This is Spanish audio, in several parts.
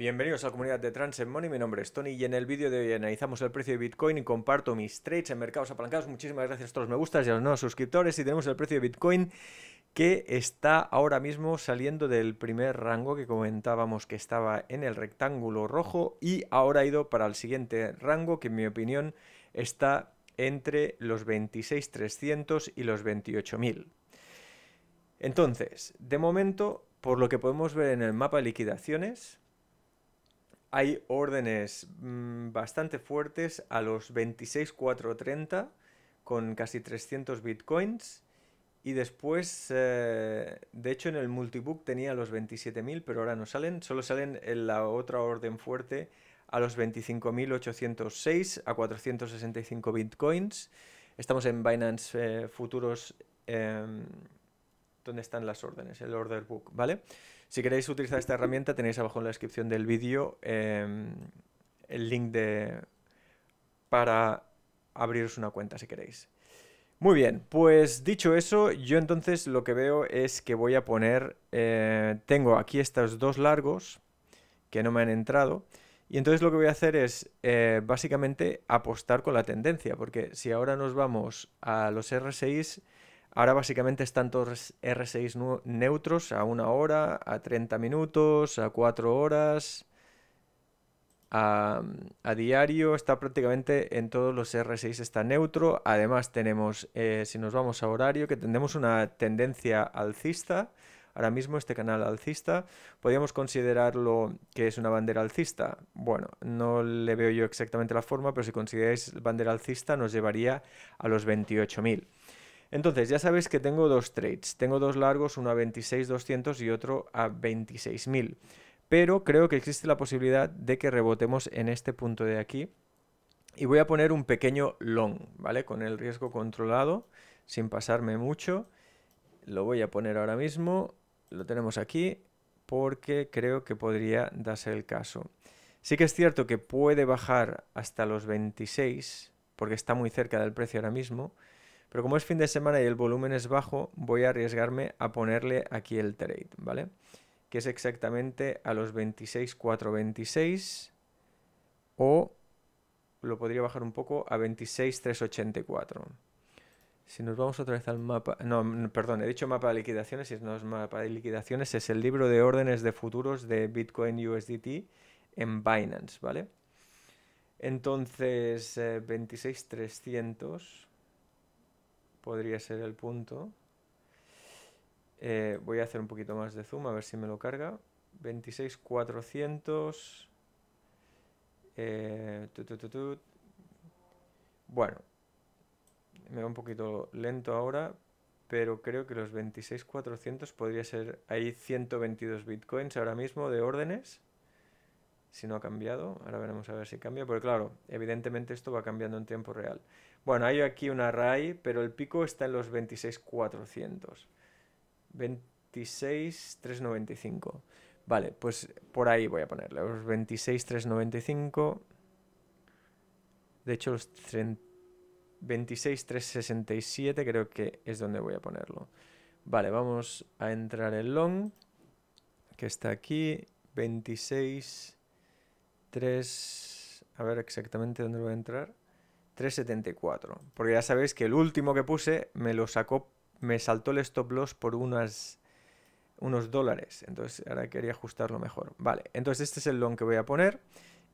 Bienvenidos a la comunidad de Trans Money, mi nombre es Tony y en el vídeo de hoy analizamos el precio de Bitcoin y comparto mis trades en mercados apalancados. Muchísimas gracias a todos los me gustas y a los nuevos suscriptores y tenemos el precio de Bitcoin que está ahora mismo saliendo del primer rango que comentábamos que estaba en el rectángulo rojo y ahora ha ido para el siguiente rango que en mi opinión está entre los 26.300 y los 28.000. Entonces, de momento, por lo que podemos ver en el mapa de liquidaciones, hay órdenes mm, bastante fuertes a los 26,430 con casi 300 bitcoins. Y después, eh, de hecho, en el multibook tenía los 27.000, pero ahora no salen. Solo salen en la otra orden fuerte a los 25.806 a 465 bitcoins. Estamos en Binance eh, Futuros. Em, ¿Dónde están las órdenes? El order book, ¿vale? Si queréis utilizar esta herramienta, tenéis abajo en la descripción del vídeo em, el link de, para abriros una cuenta si queréis. Muy bien, pues dicho eso, yo entonces lo que veo es que voy a poner, eh, tengo aquí estos dos largos que no me han entrado, y entonces lo que voy a hacer es eh, básicamente apostar con la tendencia, porque si ahora nos vamos a los R6 Ahora básicamente están todos R6 neutros a una hora, a 30 minutos, a 4 horas, a, diario. Está prácticamente en todos los R6 está neutro. Además tenemos, eh, si nos vamos a horario, que tenemos una tendencia alcista. Ahora mismo este canal alcista, ¿podríamos considerarlo que es una bandera alcista? Bueno, no le veo yo exactamente la forma, pero si consideráis bandera alcista nos llevaría a los 28.000. Entonces, ya sabéis que tengo dos trades. Tengo dos largos, uno a 26.200 y otro a 26.000. Pero creo que existe la posibilidad de que rebotemos en este punto de aquí. Y voy a poner un pequeño long, ¿vale? Con el riesgo controlado, sin pasarme mucho. Lo voy a poner ahora mismo. Lo tenemos aquí porque creo que podría darse el caso. Sí que es cierto que puede bajar hasta los 26, porque está muy cerca del precio ahora mismo. Pero como es fin de semana y el volumen es bajo, voy a arriesgarme a ponerle aquí el trade, ¿vale? Que es exactamente a los 26,426 o lo podría bajar un poco a 26,384. Si nos vamos otra vez al mapa, no, perdón, he dicho mapa de liquidaciones y no es mapa de liquidaciones, es el libro de órdenes de futuros de Bitcoin USDT en Binance, ¿vale? Entonces, 26,300 eh, podría ser el punto. Eh, voy a hacer un poquito más de zoom, a ver si me lo carga. 26.400. Eh, bueno, me va un poquito lento ahora, pero creo que los 26.400 podría ser... Hay 122 bitcoins ahora mismo de órdenes si no ha cambiado. Ahora veremos a ver si cambia, porque claro, evidentemente esto va cambiando en tiempo real. Bueno, hay aquí un array, pero el pico está en los 26,400. 26,395. Vale, pues por ahí voy a ponerle los 26,395. De hecho, los 26,367 creo que es donde voy a ponerlo. Vale, vamos a entrar en long, que está aquí. 26... 3... A ver exactamente dónde voy a entrar. 3.74. Porque ya sabéis que el último que puse me lo sacó, me saltó el stop loss por unas, unos dólares. Entonces ahora quería ajustarlo mejor. Vale, entonces este es el long que voy a poner.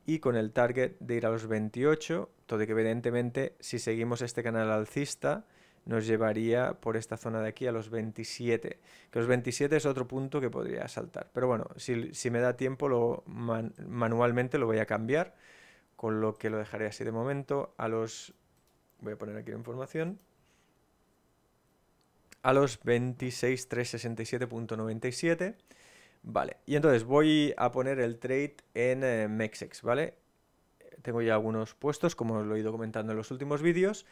Y con el target de ir a los 28, todo que evidentemente si seguimos este canal alcista, nos llevaría por esta zona de aquí a los 27. Que los 27 es otro punto que podría saltar. Pero bueno, si, me da tiempo, lo manualmente lo voy a cambiar, con lo que lo dejaré así de momento. A los... Voy a poner aquí la información. A los 26.367.97. Vale, y entonces voy a poner el trade en eh, Mexex, ¿vale? Tengo ya algunos puestos, como os lo he ido comentando en los últimos vídeos.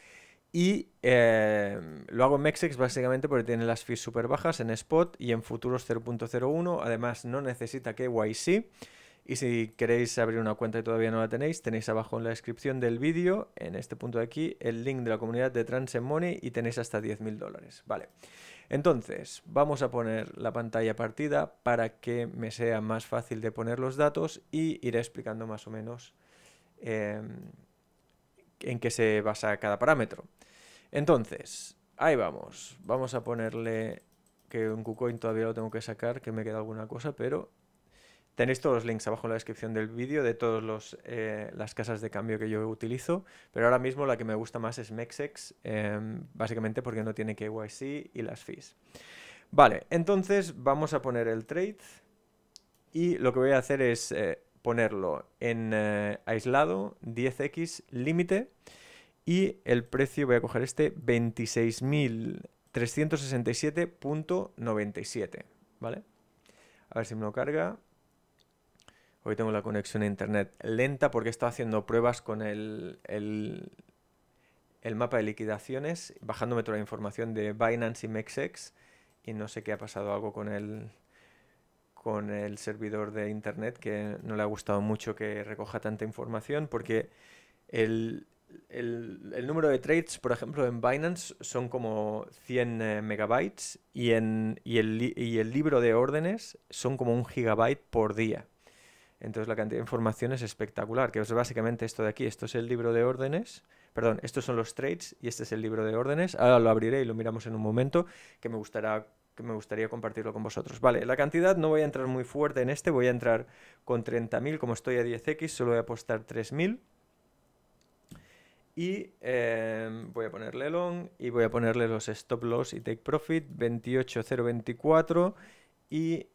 Y eh, lo hago en MEXEX básicamente porque tiene las fees súper bajas en spot y en futuros 0.01. Además, no necesita KYC. Y si queréis abrir una cuenta y todavía no la tenéis, tenéis abajo en la descripción del vídeo, en este punto de aquí, el link de la comunidad de Transcend Money y tenéis hasta 10.000 dólares. Vale. Entonces, vamos a poner la pantalla partida para que me sea más fácil de poner los datos y iré explicando más o menos eh, en qué se basa cada parámetro. Entonces, ahí vamos. Vamos a ponerle que un KuCoin todavía lo tengo que sacar, que me queda alguna cosa, pero tenéis todos los links abajo en la descripción del vídeo de todas eh, las casas de cambio que yo utilizo, pero ahora mismo la que me gusta más es Mexex, em, básicamente porque no tiene KYC y las fees. Vale, entonces vamos a poner el trade y lo que voy a hacer es... Eh, ponerlo en eh, aislado, 10x límite y el precio, voy a coger este, 26.367.97, ¿vale? A ver si me lo carga. Hoy tengo la conexión a internet lenta porque está haciendo pruebas con el, el, el, mapa de liquidaciones, bajándome toda la información de Binance y Mexex y no sé qué ha pasado algo con el con el servidor de internet que no le ha gustado mucho que recoja tanta información porque el, número de trades, por ejemplo, en Binance son como 100 eh, megabytes y, en, el, y el libro de órdenes son como un gigabyte por día. Entonces la cantidad de información es espectacular, que es básicamente esto de aquí. Esto es el libro de órdenes, perdón, estos son los trades y este es el libro de órdenes. Ahora lo abriré y lo miramos en un momento, que me gustará que me gustaría compartirlo con vosotros. Vale, la cantidad no voy a entrar muy fuerte en este, voy a entrar con 30.000, como estoy a 10x, solo voy a apostar 3.000. Y em, voy a ponerle long y voy a ponerle los stop loss y take profit 28024 y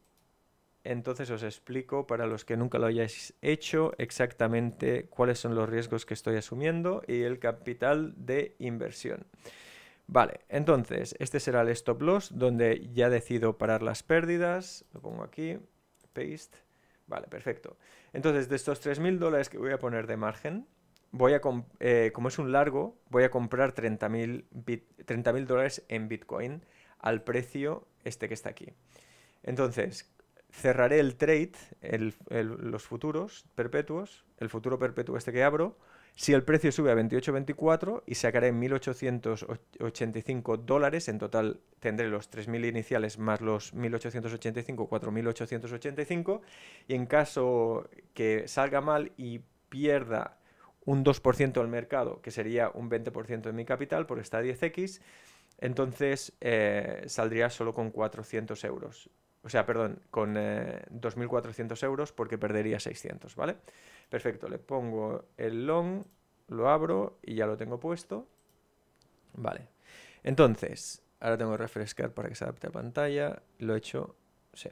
entonces os explico para los que nunca lo hayáis hecho exactamente cuáles son los riesgos que estoy asumiendo y el capital de inversión. Vale, entonces, este será el stop loss, donde ya decido parar las pérdidas. Lo pongo aquí, paste. Vale, perfecto. Entonces, de estos 3.000 dólares que voy a poner de margen, voy a eh, como es un largo, voy a comprar 30.000 mil dólares en Bitcoin al precio este que está aquí. Entonces, cerraré el trade, los futuros perpetuos, el futuro perpetuo este que abro, si el precio sube a 28.24 y sacaré 1.885 dólares, en total tendré los 3.000 iniciales más los 1.885, 4.885, y en caso que salga mal y pierda un 2% del mercado, que sería un 20% de mi capital, por esta 10x, entonces eh, saldría solo con 400 euros o sea, perdón, con 2.400 eh, euros porque perdería 600, ¿vale? Perfecto, le pongo el long, lo abro y ya lo tengo puesto. Vale, entonces, ahora tengo que refrescar para que se adapte a pantalla, lo he hecho, sí.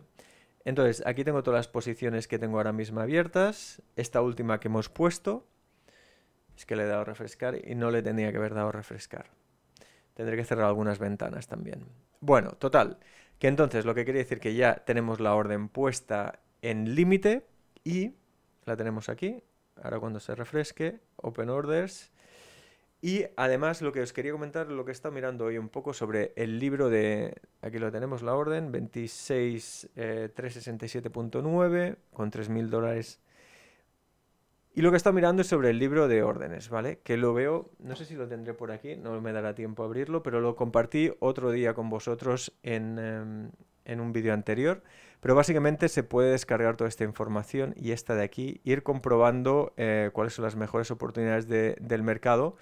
Entonces, aquí tengo todas las posiciones que tengo ahora mismo abiertas, esta última que hemos puesto, es que le he dado refrescar y no le tenía que haber dado refrescar. Tendré que cerrar algunas ventanas también. Bueno, total, que entonces lo que quería decir que ya tenemos la orden puesta en límite y la tenemos aquí. Ahora cuando se refresque, Open Orders. Y además lo que os quería comentar, lo que he estado mirando hoy un poco sobre el libro de, aquí lo tenemos, la orden, 26367.9 eh, con 3.000 dólares y lo que está mirando es sobre el libro de órdenes, ¿vale? Que lo veo, no sé si lo tendré por aquí, no me dará tiempo a abrirlo, pero lo compartí otro día con vosotros en, em, un vídeo anterior. Pero básicamente se puede descargar toda esta información y esta de aquí, ir comprobando eh, cuáles son las mejores oportunidades del mercado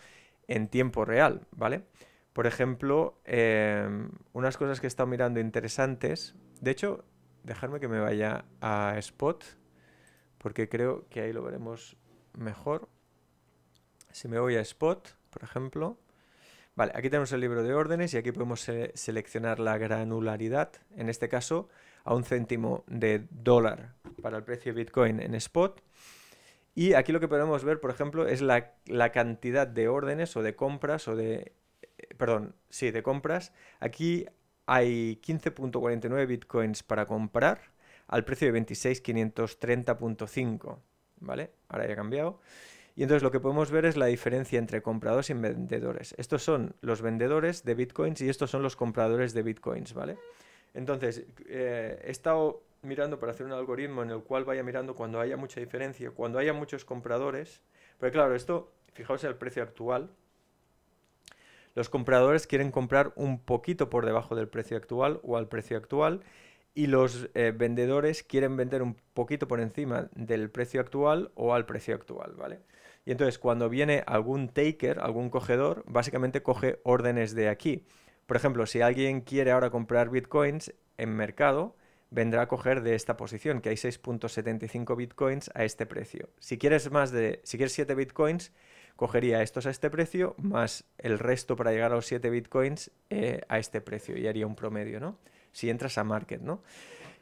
en tiempo real, ¿vale? Por ejemplo, em, unas cosas que he estado mirando interesantes. De hecho, dejadme que me vaya a Spot, porque creo que ahí lo veremos mejor. Si me voy a Spot, por ejemplo. Vale, aquí tenemos el libro de órdenes y aquí podemos seleccionar la granularidad, en este caso a un céntimo de dólar para el precio de Bitcoin en Spot. Y aquí lo que podemos ver, por ejemplo, es la, cantidad de órdenes o de compras o de... Eh, perdón, sí, de compras. Aquí hay 15.49 bitcoins para comprar al precio de 26.530.5. ¿vale? Ahora ya ha cambiado. Y entonces lo que podemos ver es la diferencia entre compradores y vendedores. Estos son los vendedores de bitcoins y estos son los compradores de bitcoins, ¿vale? Entonces, eh, he estado mirando para hacer un algoritmo en el cual vaya mirando cuando haya mucha diferencia, cuando haya muchos compradores. Pero claro, esto, fijaos el precio actual. Los compradores quieren comprar un poquito por debajo del precio actual o al precio actual y los eh, vendedores quieren vender un poquito por encima del precio actual o al precio actual, ¿vale? Y entonces cuando viene algún taker, algún cogedor, básicamente coge órdenes de aquí. Por ejemplo, si alguien quiere ahora comprar bitcoins en mercado, vendrá a coger de esta posición, que hay 6.75 bitcoins a este precio. Si quieres más de, si quieres 7 bitcoins, cogería estos a este precio más el resto para llegar a los 7 bitcoins eh, a este precio y haría un promedio, ¿no? si entras a Market, ¿no?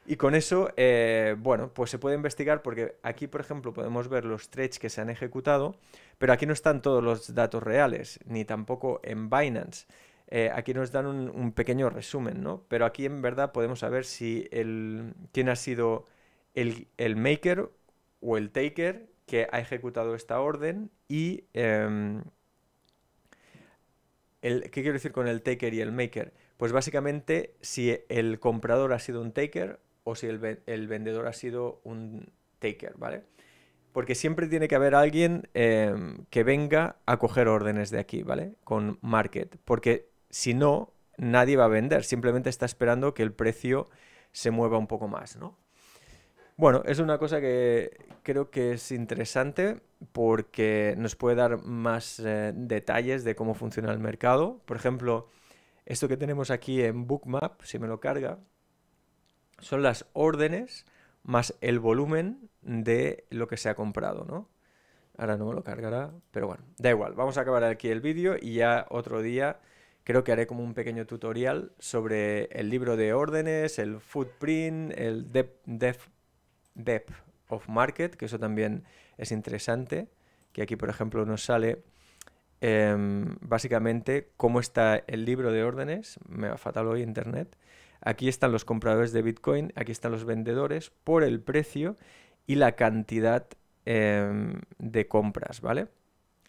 Y con eso, eh, bueno, pues se puede investigar porque aquí, por ejemplo, podemos ver los trades que se han ejecutado, pero aquí no están todos los datos reales, ni tampoco en Binance. Eh, aquí nos dan un, pequeño resumen, ¿no? Pero aquí en verdad podemos saber si el, quién ha sido el, maker o el taker que ha ejecutado esta orden y... Em, el, ¿Qué quiero decir con el taker y el maker? Pues básicamente si el comprador ha sido un taker o si el, vendedor ha sido un taker, ¿vale? Porque siempre tiene que haber alguien em, que venga a coger órdenes de aquí, ¿vale? Con market. Porque si no, nadie va a vender. Simplemente está esperando que el precio se mueva un poco más, ¿no? Bueno, es una cosa que creo que es interesante porque nos puede dar más eh, detalles de cómo funciona el mercado. Por ejemplo, esto que tenemos aquí en Bookmap, si me lo carga, son las órdenes más el volumen de lo que se ha comprado, ¿no? Ahora no me lo cargará, pero bueno, da igual. Vamos a acabar aquí el vídeo y ya otro día creo que haré como un pequeño tutorial sobre el libro de órdenes, el footprint, el depth, of market, que eso también es interesante, que aquí por ejemplo nos sale Em, básicamente cómo está el libro de órdenes, me ha fatal hoy internet, aquí están los compradores de Bitcoin, aquí están los vendedores por el precio y la cantidad em, de compras, ¿vale?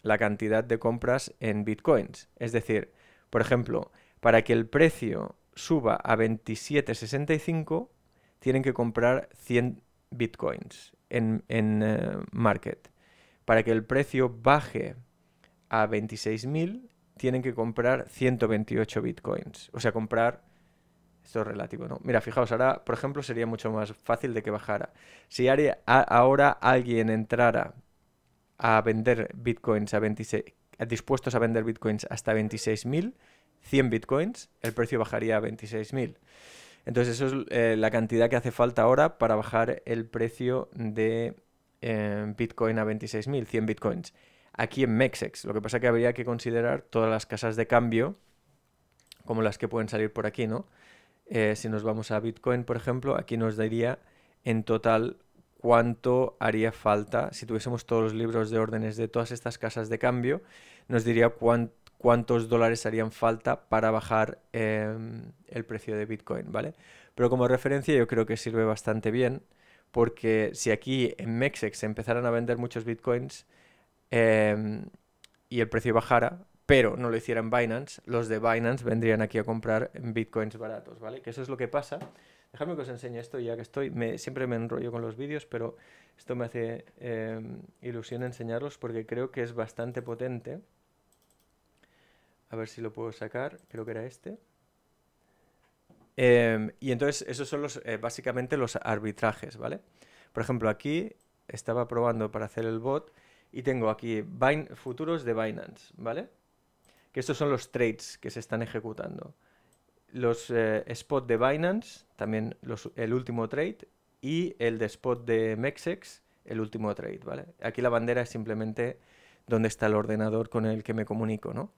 La cantidad de compras en Bitcoins. Es decir, por ejemplo, para que el precio suba a 27,65, tienen que comprar 100 Bitcoins en, eh, Market. Para que el precio baje a 26.000 tienen que comprar 128 bitcoins. O sea, comprar... Esto es relativo, ¿no? Mira, fijaos, ahora, por ejemplo, sería mucho más fácil de que bajara. Si ahora alguien entrara a vender bitcoins a 26... dispuestos a vender bitcoins hasta 26.000, 100 bitcoins, el precio bajaría a 26.000. Entonces, eso es eh, la cantidad que hace falta ahora para bajar el precio de eh, bitcoin a 26.000, 100 bitcoins aquí en Mexex. Lo que pasa es que habría que considerar todas las casas de cambio como las que pueden salir por aquí, ¿no? Eh, si nos vamos a Bitcoin, por ejemplo, aquí nos daría en total cuánto haría falta, si tuviésemos todos los libros de órdenes de todas estas casas de cambio, nos diría cuántos dólares harían falta para bajar em, el precio de Bitcoin, ¿vale? Pero como referencia yo creo que sirve bastante bien, porque si aquí en Mexex empezaran a vender muchos Bitcoins, Em, y el precio bajara, pero no lo hicieran Binance, los de Binance vendrían aquí a comprar bitcoins baratos, ¿vale? Que eso es lo que pasa. déjame que os enseñe esto ya que estoy. siempre me enrollo con los vídeos, pero esto me hace em, ilusión enseñarlos porque creo que es bastante potente. A ver si lo puedo sacar. Creo que era este. Em, y entonces, esos son los, eh, básicamente los arbitrajes, ¿vale? Por ejemplo, aquí estaba probando para hacer el bot y tengo aquí futuros de Binance, ¿vale? Que estos son los trades que se están ejecutando. Los eh, spot de Binance, también el último trade, y el de spot de Mexex, el último trade, ¿vale? Aquí la bandera es simplemente donde está el ordenador con el que me comunico, ¿no?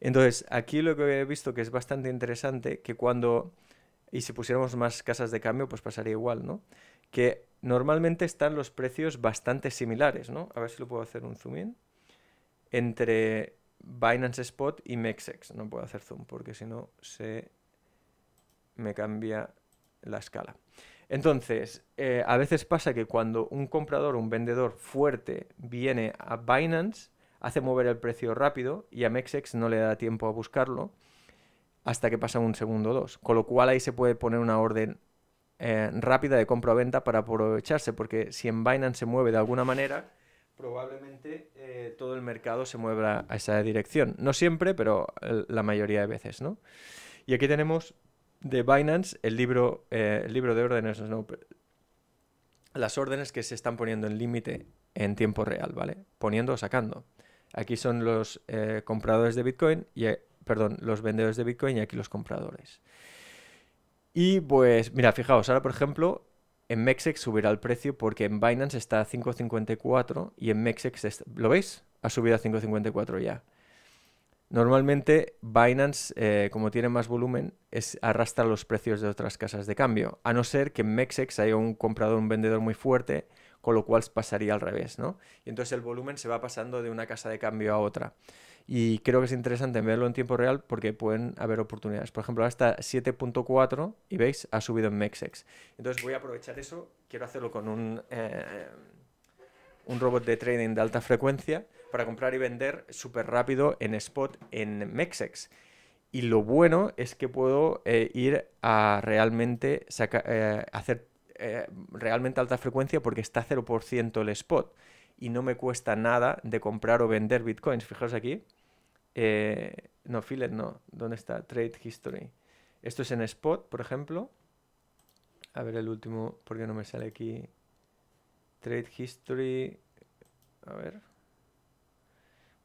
Entonces, aquí lo que he visto que es bastante interesante, que cuando, y si pusiéramos más casas de cambio, pues pasaría igual, ¿no? que normalmente están los precios bastante similares, ¿no? A ver si lo puedo hacer un zoom in. Entre Binance Spot y Mexex. No puedo hacer zoom porque si no se me cambia la escala. Entonces, eh, a veces pasa que cuando un comprador o un vendedor fuerte viene a Binance, hace mover el precio rápido y a Mexex no le da tiempo a buscarlo hasta que pasa un segundo o dos. Con lo cual ahí se puede poner una orden eh, rápida de compra-venta para aprovecharse, porque si en Binance se mueve de alguna manera, probablemente eh, todo el mercado se mueva a esa dirección. No siempre, pero eh, la mayoría de veces, ¿no? Y aquí tenemos de Binance el libro, el libro de órdenes, las órdenes que se están poniendo en límite en tiempo real, ¿vale? Poniendo o sacando. Aquí son los compradores de Bitcoin, y, perdón, los vendedores de Bitcoin y aquí los compradores. Y pues, mira, fijaos, ahora por ejemplo, en Mexex subirá el precio porque en Binance está a 5.54 y en Mexex, ¿lo veis? Ha subido a 5.54 ya. Normalmente Binance, eh, como tiene más volumen, arrastra los precios de otras casas de cambio, a no ser que en Mexex haya un comprador, un vendedor muy fuerte, con lo cual pasaría al revés, ¿no? Y entonces el volumen se va pasando de una casa de cambio a otra y creo que es interesante verlo en tiempo real porque pueden haber oportunidades. Por ejemplo, hasta 7.4 y veis, ha subido en Mexex. Entonces voy a aprovechar eso, quiero hacerlo con un, eh, un robot de trading de alta frecuencia para comprar y vender súper rápido en spot en Mexex. Y lo bueno es que puedo eh, ir a realmente eh, hacer realmente alta frecuencia porque está 0% el spot y no me cuesta nada de comprar o vender bitcoins. Fijaos aquí, eh, no, Fillet no. ¿Dónde está? Trade History. Esto es en Spot, por ejemplo. A ver el último, qué no me sale aquí. Trade History. A ver.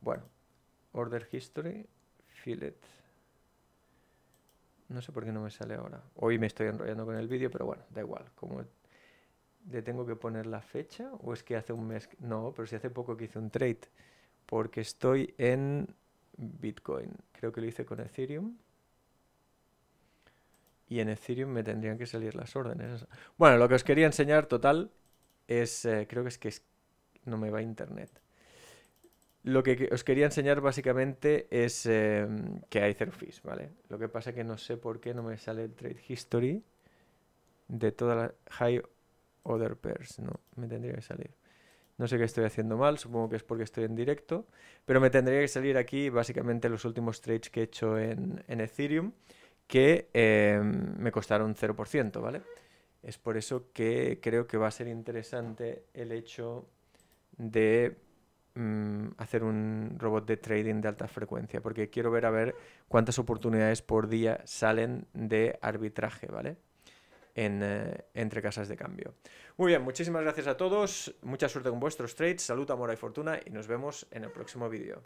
Bueno. Order History. Fillet. No sé por qué no me sale ahora. Hoy me estoy enrollando con el vídeo, pero bueno, da igual. le tengo que poner la fecha o es que hace un mes... No, pero si hace poco que hice un trade. Porque estoy en Bitcoin. Creo que lo hice con Ethereum. Y en Ethereum me tendrían que salir las órdenes. Bueno, lo que os quería enseñar total es, eh, creo que es que no me va internet. Lo que os quería enseñar básicamente es em, que hay zero ¿vale? Lo que pasa es que no sé por qué no me sale el trade history de todas la high other pairs, no, me tendría que salir. No sé qué estoy haciendo mal, supongo que es porque estoy en directo, pero me tendría que salir aquí básicamente los últimos trades que he hecho en, Ethereum, que em, me costaron 0%, ¿vale? Es por eso que creo que va a ser interesante el hecho de mm, hacer un robot de trading de alta frecuencia, porque quiero ver a ver cuántas oportunidades por día salen de arbitraje, ¿vale? Eh, entre casas de cambio. Muy bien, muchísimas gracias a todos, mucha suerte con vuestros trades, salud, amor y fortuna y nos vemos en el próximo vídeo.